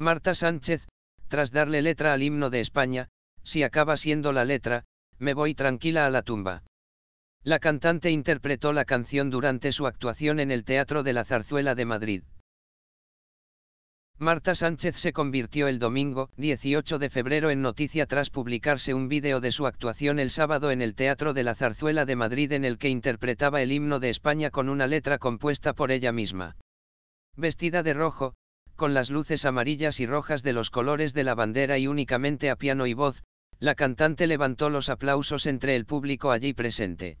Marta Sánchez, tras darle letra al himno de España, si acaba siendo la letra, me voy tranquila a la tumba. La cantante interpretó la canción durante su actuación en el Teatro de la Zarzuela de Madrid. Marta Sánchez se convirtió el domingo 18 de febrero en noticia tras publicarse un vídeo de su actuación el sábado en el Teatro de la Zarzuela de Madrid en el que interpretaba el himno de España con una letra compuesta por ella misma. Vestida de rojo, con las luces amarillas y rojas de los colores de la bandera y únicamente a piano y voz, la cantante levantó los aplausos entre el público allí presente.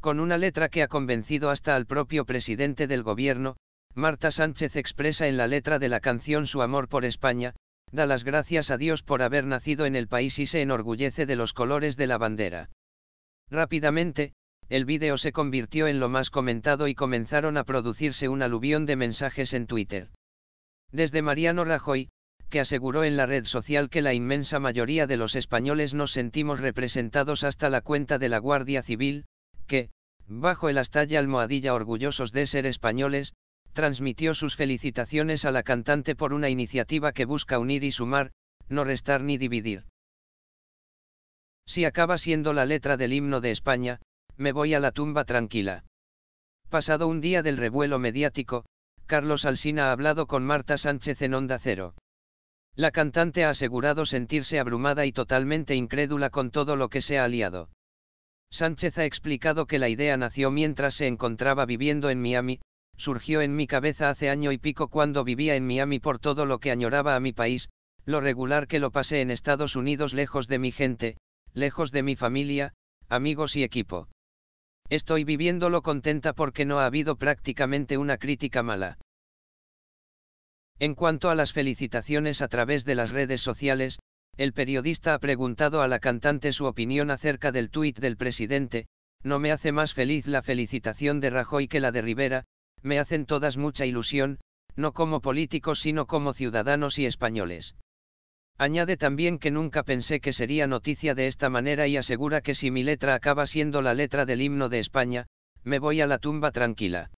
Con una letra que ha convencido hasta al propio presidente del gobierno, Marta Sánchez expresa en la letra de la canción su amor por España, da las gracias a Dios por haber nacido en el país y se enorgullece de los colores de la bandera. Rápidamente, el vídeo se convirtió en lo más comentado y comenzaron a producirse un aluvión de mensajes en Twitter. Desde Mariano Rajoy, que aseguró en la red social que la inmensa mayoría de los españoles nos sentimos representados hasta la cuenta de la Guardia Civil, que, bajo el astalla almohadilla orgullosos de ser españoles, transmitió sus felicitaciones a la cantante por una iniciativa que busca unir y sumar, no restar ni dividir. Si acaba siendo la letra del himno de España, me voy a la tumba tranquila. Pasado un día del revuelo mediático, Carlos Alsina ha hablado con Marta Sánchez en Onda Cero. La cantante ha asegurado sentirse abrumada y totalmente incrédula con todo lo que se ha aliado. Sánchez ha explicado que la idea nació mientras se encontraba viviendo en Miami, surgió en mi cabeza hace año y pico cuando vivía en Miami por todo lo que añoraba a mi país, lo regular que lo pasé en Estados Unidos lejos de mi gente, lejos de mi familia, amigos y equipo. Estoy viviéndolo contenta porque no ha habido prácticamente una crítica mala. En cuanto a las felicitaciones a través de las redes sociales, el periodista ha preguntado a la cantante su opinión acerca del tuit del presidente, no me hace más feliz la felicitación de Rajoy que la de Rivera, me hacen todas mucha ilusión, no como políticos sino como ciudadanos y españoles. Añade también que nunca pensé que sería noticia de esta manera y asegura que si mi letra acaba siendo la letra del himno de España, me voy a la tumba tranquila.